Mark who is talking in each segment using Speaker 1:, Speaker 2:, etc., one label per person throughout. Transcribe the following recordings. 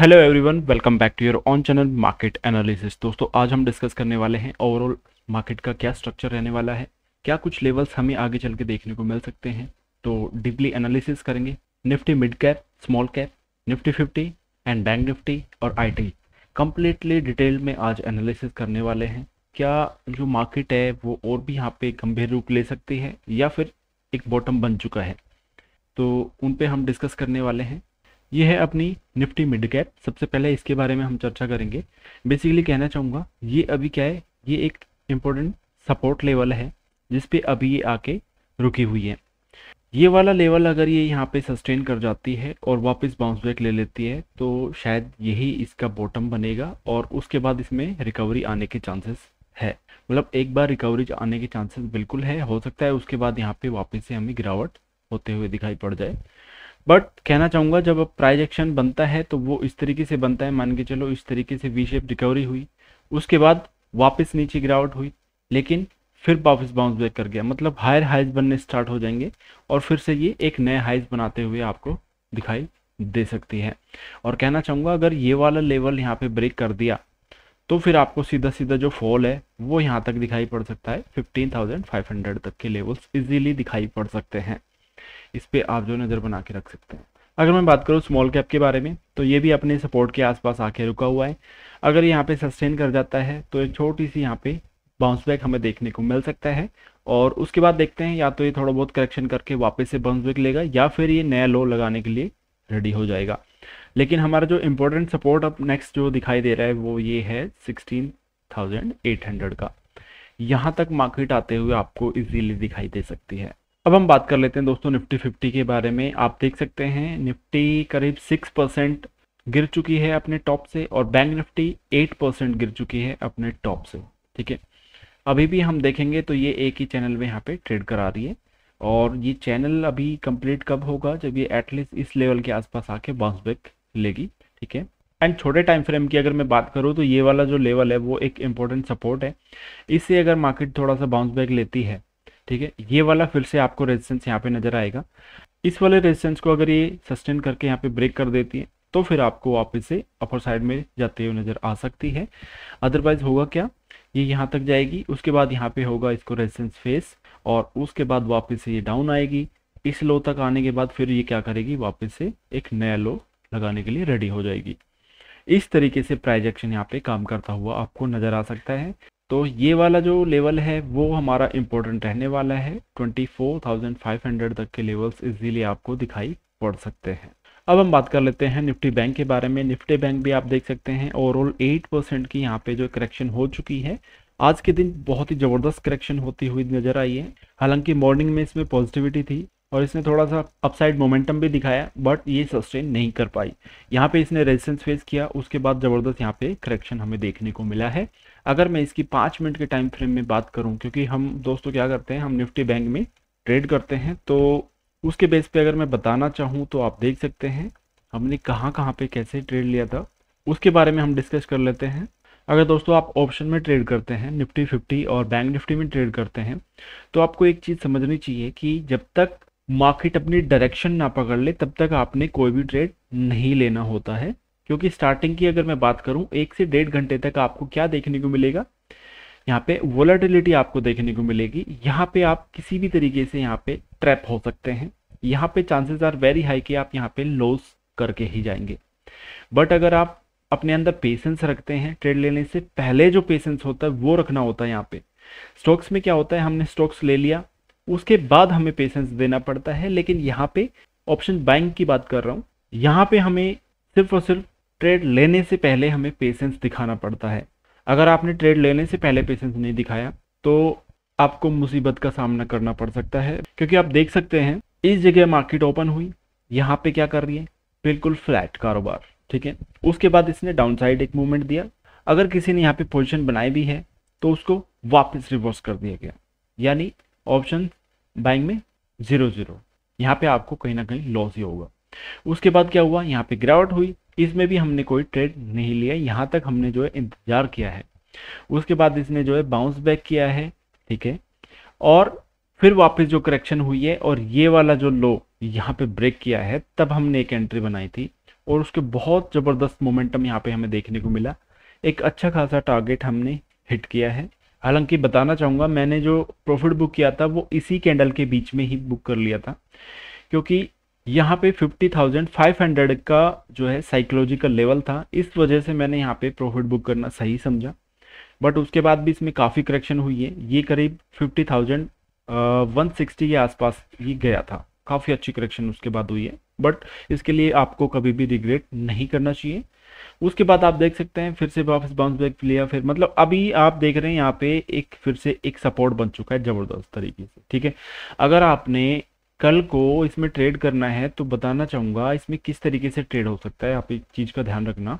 Speaker 1: hello everyone welcome back to your own channel market analysis दोस्तों आज हम discuss करने वाले हैं ओवरऑल मार्केट का क्या स्ट्रक्चर रहने वाला है क्या कुछ लेवल्स हमें आगे चल के देखने को मिल सकते हैं तो डीपली एनालिसिस करेंगे Nifty mid cap small cap Nifty fifty and bank Nifty और आई टी कम्प्लीटली डिटेल में आज एनालिसिस करने वाले हैं क्या जो मार्केट है वो और भी यहाँ पे गंभीर रूप ले सकती है या फिर एक बॉटम बन चुका है तो उन पर हम डिस्कस करने वाले हैं ये है अपनी निफ्टी मिड कैप सबसे पहले इसके बारे में हम चर्चा करेंगे बेसिकली कहना चाहूँगा ये अभी क्या है ये एक इम्पोर्टेंट सपोर्ट लेवल है जिस पे अभी ये आके रुकी हुई है ये वाला लेवल अगर ये यहाँ पे सस्टेन कर जाती है और वापस बाउंस बैक ले लेती है तो शायद यही इसका बॉटम बनेगा और उसके बाद इसमें रिकवरी आने के चांसेस है मतलब एक बार रिकवरी आने के चांसेस बिल्कुल है हो सकता है उसके बाद यहाँ पे वापस से हमें गिरावट होते हुए दिखाई पड़ जाए बट कहना चाहूँगा जब अब प्राइज एक्शन बनता है तो वो इस तरीके से बनता है मान के चलो इस तरीके से वी शेप रिकवरी हुई उसके बाद वापस नीचे गिरावट हुई लेकिन फिर वापस बाउंस बैक कर गया मतलब हायर हाइज बनने स्टार्ट हो जाएंगे और फिर से ये एक नए हाइज बनाते हुए आपको दिखाई दे सकती है और कहना चाहूँगा अगर ये वाला लेवल यहाँ पे ब्रेक कर दिया तो फिर आपको सीधा सीधा जो फॉल है वो यहाँ तक दिखाई पड़ सकता है 15,500 तक के लेवल्स इजीली दिखाई पड़ सकते हैं इस पर आप जो नज़र बना के रख सकते हैं अगर मैं बात करूँ स्मॉल कैप के बारे में तो ये भी अपने सपोर्ट के आसपास आके रुका हुआ है अगर यहाँ पे सस्टेन कर जाता है तो एक छोटी सी यहाँ पे बाउंस बैक हमें देखने को मिल सकता है और उसके बाद देखते हैं या तो ये थोड़ा बहुत करेक्शन करके वापस से बाउंस बैक लेगा या फिर ये नया लो लगाने के लिए रेडी हो जाएगा लेकिन हमारा जो इम्पोर्टेंट सपोर्ट अब नेक्स्ट जो दिखाई दे रहा है वो ये है सिक्सटीन थाउजेंड एट हंड्रेड का यहाँ तक मार्केट आते हुए आपको इजीली दिखाई दे सकती है अब हम बात कर लेते हैं दोस्तों निफ्टी फिफ्टी के बारे में आप देख सकते हैं निफ्टी करीब सिक्स परसेंट गिर चुकी है अपने टॉप से और बैंक निफ्टी एट परसेंट गिर चुकी है अपने टॉप से ठीक है अभी भी हम देखेंगे तो ये एक ही चैनल में यहाँ पे ट्रेड करा रही है और ये चैनल अभी कंप्लीट कब होगा जब ये एटलीस्ट इस लेवल के आसपास आके बाउंस बैक लेगी ठीक है एंड छोटे टाइम फ्रेम की अगर मैं बात करूँ तो ये वाला जो लेवल है वो एक इम्पोर्टेंट सपोर्ट है इससे अगर मार्केट थोड़ा सा बाउंस बैक लेती है ठीक है ये वाला फिर से आपको रेजिस्टेंस यहाँ पे नजर आएगा इस वाले रेजिस्टेंस को अगर ये सस्टेन करके यहाँ पे ब्रेक कर देती है तो फिर आपको वापस से अपर साइड में जाते हुए नजर आ सकती है अदरवाइज होगा क्या ये यह यहाँ तक जाएगी उसके बाद यहाँ पे होगा इसको रेजिस्टेंस फेस और उसके बाद वापस से ये डाउन आएगी इस लो तक आने के बाद फिर ये क्या करेगी वापस से एक नया लो लगाने के लिए रेडी हो जाएगी इस तरीके से प्राइजेक्शन यहाँ पे काम करता हुआ आपको नजर आ सकता है तो ये वाला जो लेवल है वो हमारा इम्पोर्टेंट रहने वाला है 24,500 तक के लेवल्स इजीली आपको दिखाई पड़ सकते हैं अब हम बात कर लेते हैं निफ्टी बैंक के बारे में निफ्टी बैंक भी आप देख सकते हैं ओवरऑल 8 परसेंट की यहाँ पे जो करेक्शन हो चुकी है आज के दिन बहुत ही ज़बरदस्त करेक्शन होती हुई नज़र आई है हालांकि मॉर्निंग में इसमें पॉजिटिविटी थी और इसने थोड़ा सा अपसाइड मोमेंटम भी दिखाया बट ये सस्टेन नहीं कर पाई यहाँ पे इसने रेजिस्टेंस फेस किया उसके बाद ज़बरदस्त यहाँ पे करेक्शन हमें देखने को मिला है अगर मैं इसकी पाँच मिनट के टाइम फ्रेम में बात करूँ क्योंकि हम दोस्तों क्या करते हैं हम निफ्टी बैंक में ट्रेड करते हैं तो उसके बेस पे अगर मैं बताना चाहूँ तो आप देख सकते हैं हमने कहाँ कहाँ पे कैसे ट्रेड लिया था उसके बारे में हम डिस्कस कर लेते हैं अगर दोस्तों आप ऑप्शन में ट्रेड करते हैं निफ्टी फिफ्टी और बैंक निफ्टी में ट्रेड करते हैं तो आपको एक चीज़ समझनी चाहिए कि जब तक मार्केट अपनी डायरेक्शन ना पकड़ ले तब तक आपने कोई भी ट्रेड नहीं लेना होता है क्योंकि स्टार्टिंग की अगर मैं बात करूं एक से डेढ़ घंटे तक आपको क्या देखने को मिलेगा यहाँ पे वोलाटिलिटी आपको देखने को मिलेगी यहाँ पे आप किसी भी तरीके से यहाँ पे ट्रैप हो सकते हैं यहाँ पे चांसेस आर वेरी हाई कि आप यहाँ पे लॉस करके ही जाएंगे बट अगर आप अपने अंदर पेशेंस रखते हैं ट्रेड लेने से पहले जो पेशेंस होता है वो रखना होता है यहाँ पे स्टॉक्स में क्या होता है हमने स्टॉक्स ले लिया उसके बाद हमें पेशेंस देना पड़ता है लेकिन यहाँ पे ऑप्शन बैंक की बात कर रहा हूँ यहाँ पे हमें सिर्फ और सिर्फ ट्रेड लेने से पहले हमें पेशेंस दिखाना पड़ता है अगर आपने ट्रेड लेने से पहले पेशेंस नहीं दिखाया तो आपको मुसीबत का सामना करना पड़ सकता है क्योंकि आप देख सकते हैं इस जगह मार्केट ओपन हुई यहाँ पे क्या कर रही है बिल्कुल फ्लैट कारोबार ठीक है उसके बाद इसने डाउन साइड एक मूवमेंट दिया अगर किसी ने यहाँ पे पोजिशन बनाई भी है तो उसको वापस रिवर्स कर दिया गया यानी ऑप्शन बाइंग में जीरो जीरो यहाँ पे आपको कहीं ना कहीं लॉस ही होगा उसके बाद क्या हुआ यहाँ पे गिरावट हुई इसमें भी हमने कोई ट्रेड नहीं लिया यहाँ तक हमने जो है इंतज़ार किया है उसके बाद इसने जो है बाउंस बैक किया है ठीक है और फिर वापस जो करेक्शन हुई है और ये वाला जो लो यहाँ पे ब्रेक किया है तब हमने एक एंट्री बनाई थी और उसके बहुत ज़बरदस्त मोमेंटम यहाँ पे हमें देखने को मिला एक अच्छा खासा टारगेट हमने हिट किया है हालांकि बताना चाहूँगा मैंने जो प्रॉफिट बुक किया था वो इसी कैंडल के बीच में ही बुक कर लिया था क्योंकि यहाँ पे 50,500 का जो है साइकोलॉजिकल लेवल था इस वजह से मैंने यहाँ पे प्रॉफिट बुक करना सही समझा बट उसके बाद भी इसमें काफ़ी करेक्शन हुई है ये करीब 50,000 160 के आसपास ही गया था काफ़ी अच्छी करेक्शन उसके बाद हुई है बट इसके लिए आपको कभी भी रिग्रेट नहीं करना चाहिए उसके बाद आप देख सकते हैं फिर से वापस बाउंस बैक लिया फिर मतलब अभी आप देख रहे हैं यहाँ पे एक फिर से एक सपोर्ट बन चुका है ज़बरदस्त तरीके से ठीक है अगर आपने कल को इसमें ट्रेड करना है तो बताना चाहूंगा इसमें किस तरीके से ट्रेड हो सकता है आप एक चीज़ का ध्यान रखना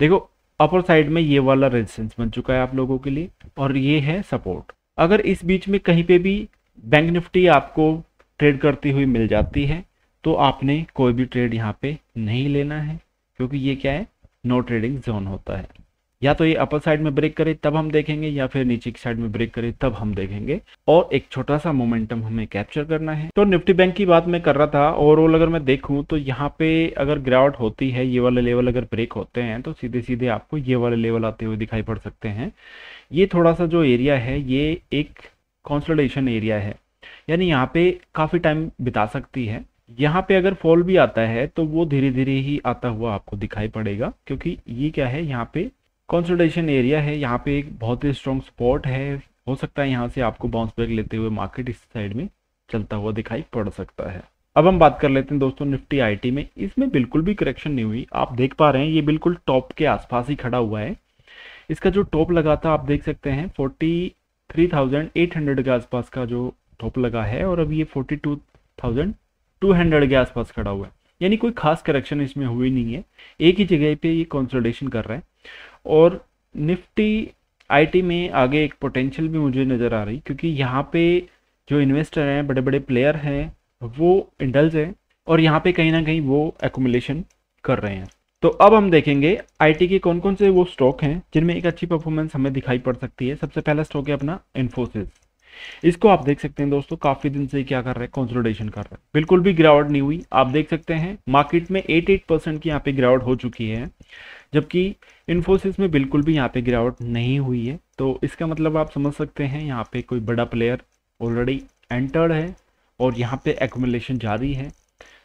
Speaker 1: देखो अपर साइड में ये वाला रेजिस्टेंस बन चुका है आप लोगों के लिए और ये है सपोर्ट अगर इस बीच में कहीं पे भी बैंक निफ्टी आपको ट्रेड करती हुई मिल जाती है तो आपने कोई भी ट्रेड यहाँ पे नहीं लेना है क्योंकि ये क्या है नो ट्रेडिंग जोन होता है या तो ये अपर साइड में ब्रेक करे तब हम देखेंगे या फिर नीचे की साइड में ब्रेक करे तब हम देखेंगे और एक छोटा सा मोमेंटम हमें कैप्चर करना है तो निफ्टी बैंक की बात मैं कर रहा था ओवरऑल अगर मैं देखूं तो यहाँ पे अगर गिरावट होती है ये वाले लेवल अगर ब्रेक होते हैं तो सीधे सीधे आपको ये वाले लेवल आते हुए दिखाई पड़ सकते हैं ये थोड़ा सा जो एरिया है ये एक कॉन्सल्टेशन एरिया है यानी यहाँ पे काफ़ी टाइम बिता सकती है यहाँ पे अगर फॉल भी आता है तो वो धीरे धीरे ही आता हुआ आपको दिखाई पड़ेगा क्योंकि ये क्या है यहाँ पे कंसोलिडेशन एरिया है यहाँ पे एक बहुत ही स्ट्रॉन्ग स्पॉट है हो सकता है यहाँ से आपको बाउंस बैक लेते हुए मार्केट इस साइड में चलता हुआ दिखाई पड़ सकता है अब हम बात कर लेते हैं दोस्तों निफ्टी आईटी में इसमें बिल्कुल भी करेक्शन नहीं हुई आप देख पा रहे हैं ये बिल्कुल टॉप के आसपास ही खड़ा हुआ है इसका जो टॉप लगा था आप देख सकते हैं हंड्रेड के आसपास का जो टॉप लगा है और अब ये हंड्रेड के आसपास खड़ा हुआ है यानी कोई खास करेक्शन इसमें हुई नहीं है एक ही जगह पे ये कॉन्सल्टेशन कर रहा है और निफ्टी आईटी में आगे एक पोटेंशियल भी मुझे नज़र आ रही क्योंकि यहाँ पे जो इन्वेस्टर हैं बड़े बड़े प्लेयर हैं वो इंडल्स हैं और यहाँ पे कहीं ना कहीं वो एकोमलेशन कर रहे हैं तो अब हम देखेंगे आईटी के कौन कौन से वो स्टॉक हैं जिनमें एक अच्छी परफॉर्मेंस हमें दिखाई पड़ सकती है सबसे पहला स्टॉक है अपना इन्फोसिस इसको आप देख सकते हैं दोस्तों काफी दिन से क्या कर रहे हैं कंसोलिडेशन कर रहे हैं बिल्कुल भी गिरावट नहीं हुई आप देख सकते हैं मार्केट में 88 परसेंट की यहाँ पे गिरावट हो चुकी है जबकि इन्फोसिस में बिल्कुल भी यहाँ पे गिरावट नहीं हुई है तो इसका मतलब आप समझ सकते हैं यहाँ पे कोई बड़ा प्लेयर ऑलरेडी एंटर्ड है और यहाँ पे एकोमलेशन जारी है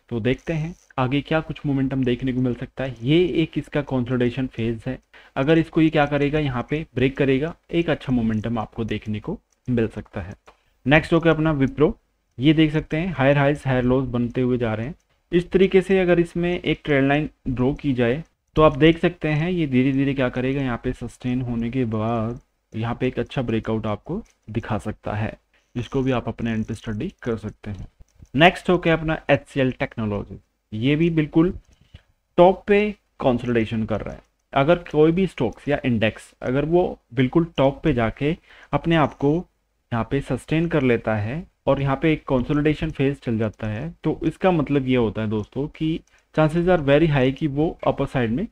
Speaker 1: तो देखते हैं आगे क्या कुछ मोमेंटम देखने को मिल सकता है ये एक इसका कॉन्सोडेशन फेज है अगर इसको ये क्या करेगा यहाँ पे ब्रेक करेगा एक अच्छा मोमेंटम आपको देखने को मिल सकता है नेक्स्ट होकर अपना विप्रो ये देख सकते हैं हायर हाइज हायर लोज बनते हुए जा रहे हैं इस तरीके से अगर इसमें एक ट्रेड लाइन ड्रॉ की जाए तो आप देख सकते हैं ये धीरे धीरे क्या करेगा यहाँ पे सस्टेन होने के बाद यहाँ पे एक अच्छा ब्रेकआउट आपको दिखा सकता है इसको भी आप अपने एंड पे स्टडी कर सकते हैं नेक्स्ट हो गया अपना एच टेक्नोलॉजी ये भी बिल्कुल टॉप पे कंसोलिडेशन कर रहा है अगर कोई भी स्टॉक्स या इंडेक्स अगर वो बिल्कुल टॉप पे जाके अपने आप को यहाँ पे सस्टेन कर लेता है और यहाँ पे एक कंसोलिडेशन फेज चल जाता है तो इसका मतलब ये होता है दोस्तों कि चांसेस आर वेरी हाई कि वो अपर साइड में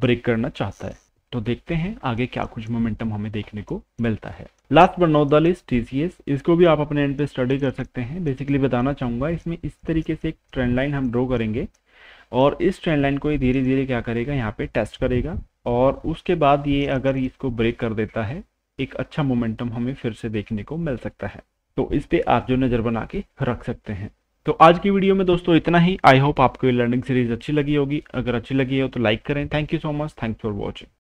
Speaker 1: ब्रेक करना चाहता है तो देखते हैं आगे क्या कुछ मोमेंटम हमें देखने को मिलता है last but not the least TCS इसको भी आप अपने एंड पे स्टडी कर सकते हैं बेसिकली बताना चाहूंगा इसमें इस तरीके से एक ट्रेंड लाइन हम ड्रॉ करेंगे और इस ट्रेंड लाइन को ये धीरे धीरे क्या करेगा यहाँ पे टेस्ट करेगा और उसके बाद ये अगर इसको ब्रेक कर देता है एक अच्छा मोमेंटम हमें फिर से देखने को मिल सकता है तो इस पर आप जो नज़र बना के रख सकते हैं तो आज की वीडियो में दोस्तों इतना ही आई होप आपको ये लर्निंग सीरीज अच्छी लगी होगी अगर अच्छी लगी हो तो लाइक करें thank you so much thanks for watching